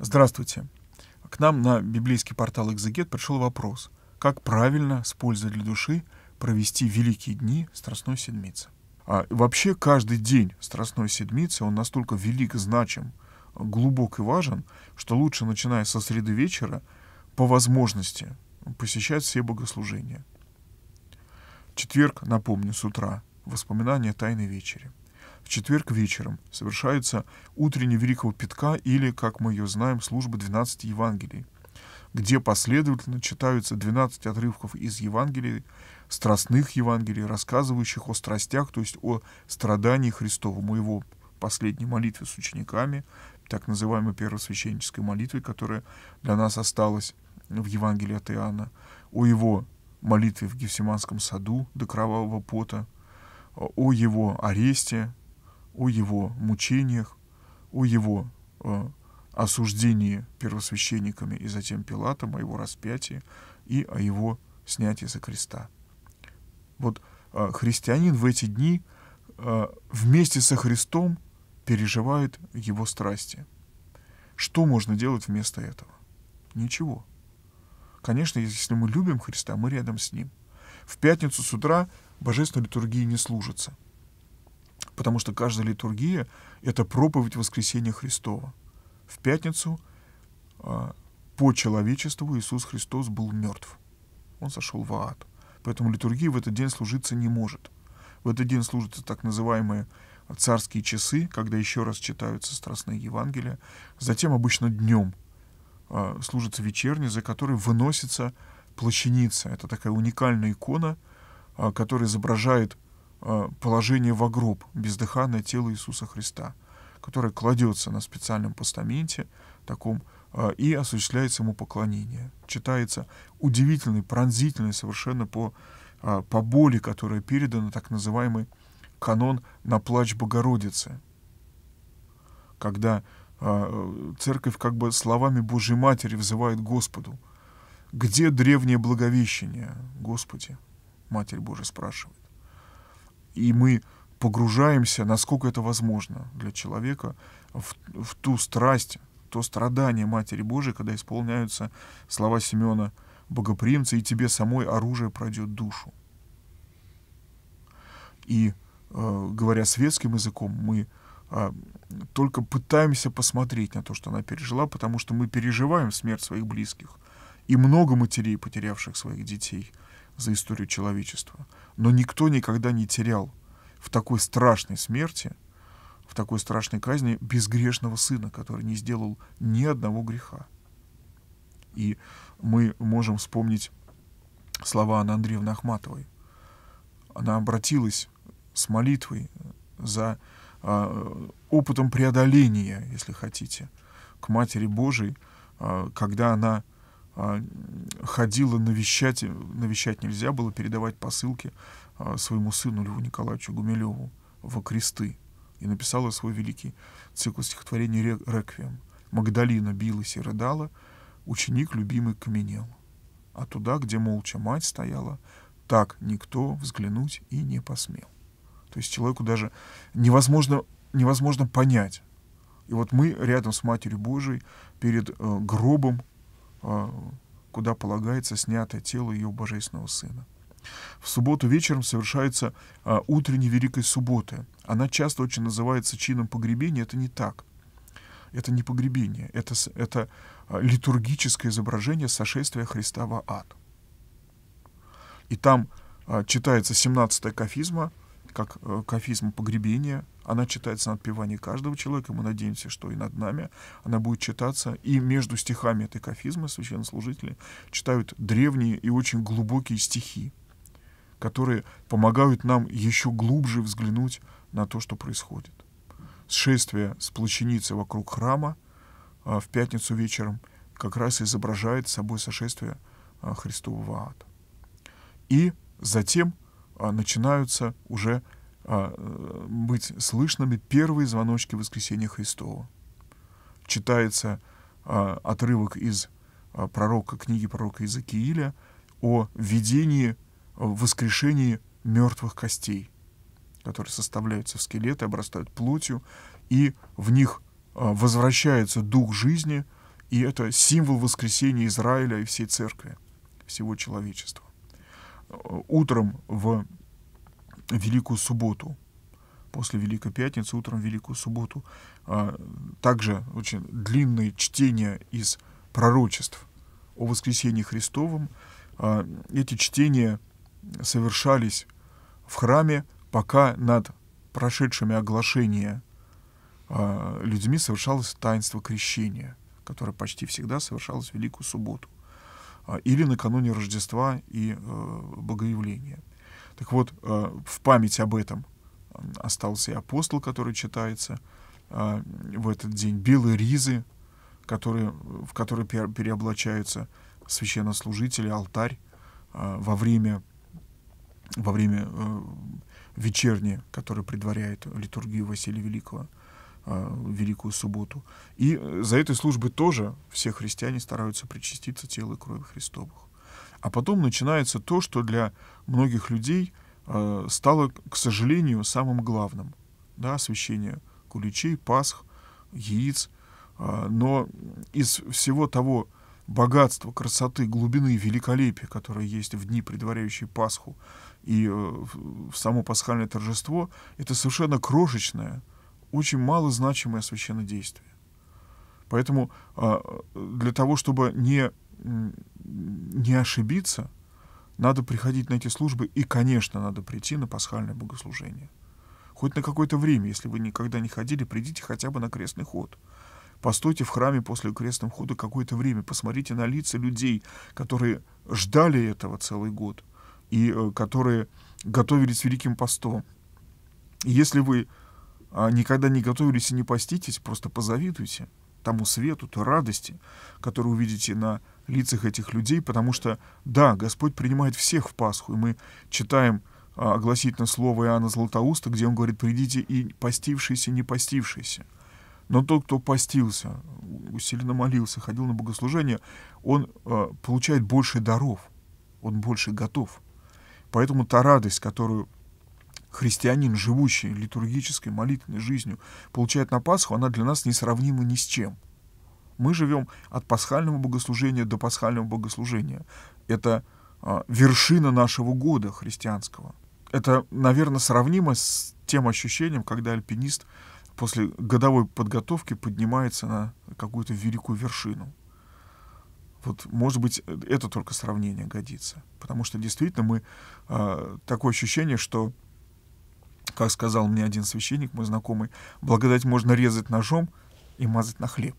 Здравствуйте. К нам на библейский портал «Экзегет» пришел вопрос, как правильно с пользой для души провести великие дни Страстной Седмицы. А вообще каждый день Страстной Седмицы, он настолько велик, значим, глубок и важен, что лучше, начиная со среды вечера, по возможности посещать все богослужения. Четверг, напомню, с утра. Воспоминания Тайной Вечери. В четверг вечером совершается утренний Великого петка или, как мы ее знаем, служба 12 Евангелий, где последовательно читаются 12 отрывков из Евангелий, страстных Евангелий, рассказывающих о страстях, то есть о страдании Христовому, его последней молитве с учениками, так называемой первосвященнической молитвой, которая для нас осталась в Евангелии от Иоанна, о его молитве в Гефсиманском саду до кровавого пота, о его аресте, о его мучениях, о его э, осуждении первосвященниками и затем Пилатом, о его распятии и о его снятии со креста. Вот э, христианин в эти дни э, вместе со Христом переживает его страсти. Что можно делать вместо этого? Ничего. Конечно, если мы любим Христа, мы рядом с Ним. В пятницу с утра божественной литургии не служится – потому что каждая литургия — это проповедь воскресения Христова. В пятницу а, по человечеству Иисус Христос был мертв. Он сошел в ад. Поэтому литургия в этот день служиться не может. В этот день служатся так называемые царские часы, когда еще раз читаются страстные Евангелия. Затем обычно днем а, служится вечерняя, за которой выносится плащаница. Это такая уникальная икона, а, которая изображает Э, положение во гроб, бездыханное тело Иисуса Христа, которое кладется на специальном постаменте, таком, э, и осуществляется ему поклонение. Читается удивительный, пронзительный совершенно по, э, по боли, которая передана, так называемый канон на плач Богородицы, когда церковь как бы словами Божьей Матери взывает Господу. «Где древнее благовещение, Господи?» Матерь Божия спрашивает и мы погружаемся, насколько это возможно для человека, в, в ту страсть, то страдание Матери Божией, когда исполняются слова Семена Богоприимца, и тебе самой оружие пройдет душу. И, э, говоря светским языком, мы э, только пытаемся посмотреть на то, что она пережила, потому что мы переживаем смерть своих близких. И много матерей, потерявших своих детей – за историю человечества. Но никто никогда не терял в такой страшной смерти, в такой страшной казни безгрешного сына, который не сделал ни одного греха. И мы можем вспомнить слова Анны Андреевны Ахматовой. Она обратилась с молитвой за э, опытом преодоления, если хотите, к Матери Божией, э, когда она а, ходила навещать, навещать нельзя было, передавать посылки а, своему сыну Льву Николаевичу Гумилеву в кресты и написала свой великий цикл стихотворений «Реквием». Магдалина билась и рыдала, ученик любимый каменел. А туда, где молча мать стояла, так никто взглянуть и не посмел. То есть человеку даже невозможно, невозможно понять. И вот мы рядом с Матерью Божией перед э, гробом а, куда полагается снятое тело ее божественного сына. В субботу вечером совершается а, утренняя Великой Субботы. Она часто очень называется чином погребения. Это не так. Это не погребение. Это, это а, литургическое изображение сошествия Христа в ад. И там а, читается 17-я кафизма – как э, кафизм погребения. Она читается на отпевании каждого человека. Мы надеемся, что и над нами она будет читаться. И между стихами этой кафизмы священнослужители читают древние и очень глубокие стихи, которые помогают нам еще глубже взглянуть на то, что происходит. Сшествие с плаченицы вокруг храма а, в пятницу вечером как раз изображает собой сошествие а, Христового ада. И затем – а, начинаются уже а, э, быть слышными первые звоночки воскресения Христова. Читается а, отрывок из пророка, книги пророка Иезекииля о видении, воскрешении мертвых костей, которые составляются в скелеты, обрастают плотью, и в них возвращается дух жизни, и это символ воскресения Израиля и всей церкви, всего человечества. Э, утром в Великую Субботу. После Великой Пятницы, утром в Великую Субботу. А, также очень длинные чтения из пророчеств о воскресении Христовом. А, эти чтения совершались в храме, пока над прошедшими оглашения а, людьми совершалось таинство крещения, которое почти всегда совершалось в Великую Субботу. А, или накануне Рождества и э, Богоявления. Так вот, э, в память об этом остался и апостол, который читается а, в этот день, белые ризы, которые, в которые переоблачаются священнослужители, алтарь а, во время, во время э, вечерни, которая предваряет литургию Василия Великого – а, Великую Субботу. И э, за этой службы тоже все христиане стараются причаститься телу и крови Христовых. А потом начинается то, что для многих людей а, стало, к сожалению, самым главным. Да, освящение куличей, пасх, яиц. А, но из всего того богатства, красоты, глубины, великолепия, которое есть в дни, предваряющие Пасху, и э, в само пасхальное торжество, это совершенно крошечное – очень мало значимое священное действие. Поэтому а, для того, чтобы не, не ошибиться, надо приходить на эти службы и, конечно, надо прийти на пасхальное богослужение. Хоть на какое-то время, если вы никогда не ходили, придите хотя бы на крестный ход. Постойте в храме после крестного хода какое-то время, посмотрите на лица людей, которые ждали этого целый год и э, которые готовились Великим постом. если вы а никогда не готовились и не поститесь, просто позавидуйте тому свету, той радости, которую увидите на лицах этих людей, потому что, да, Господь принимает всех в Пасху, и мы читаем а, огласительно слово Иоанна Златоуста, где он говорит, придите и постившиеся, и не постившиеся. Но тот, кто постился, усиленно молился, ходил на богослужение, он а, получает больше даров, он больше готов. Поэтому та радость, которую христианин, живущий литургической молитвенной жизнью, получает на Пасху, она для нас несравнима ни с чем. Мы живем от пасхального богослужения до пасхального богослужения. Это э, вершина нашего года христианского. Это, наверное, сравнимо с тем ощущением, когда альпинист после годовой подготовки поднимается на какую-то великую вершину. Вот, может быть, это только сравнение годится. Потому что действительно мы э, такое ощущение, что как сказал мне один священник, мой знакомый, благодать можно резать ножом и мазать на хлеб.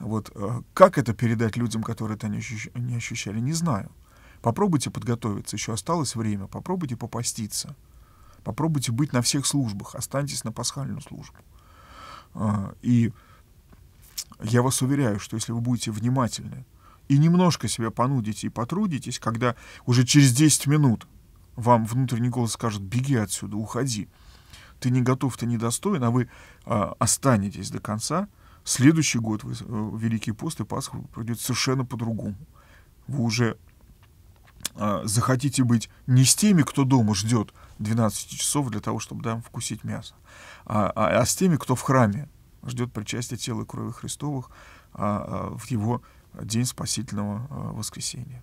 Вот э, как это передать людям, которые это не, ощущали, не знаю. Попробуйте подготовиться, еще осталось время, попробуйте попаститься, попробуйте быть на всех службах, останьтесь на пасхальную службу. А, и я вас уверяю, что если вы будете внимательны и немножко себя понудите и потрудитесь, когда уже через 10 минут вам внутренний голос скажет «беги отсюда, уходи», ты не готов, ты недостоин, а вы э, останетесь до конца, следующий год вы, э, Великий пост и Пасха пройдет совершенно по-другому. Вы уже э, захотите быть не с теми, кто дома ждет 12 часов для того, чтобы дам вкусить мясо, а, а, а с теми, кто в храме ждет причастия тела и крови Христовых а, а, в его день спасительного а, воскресения.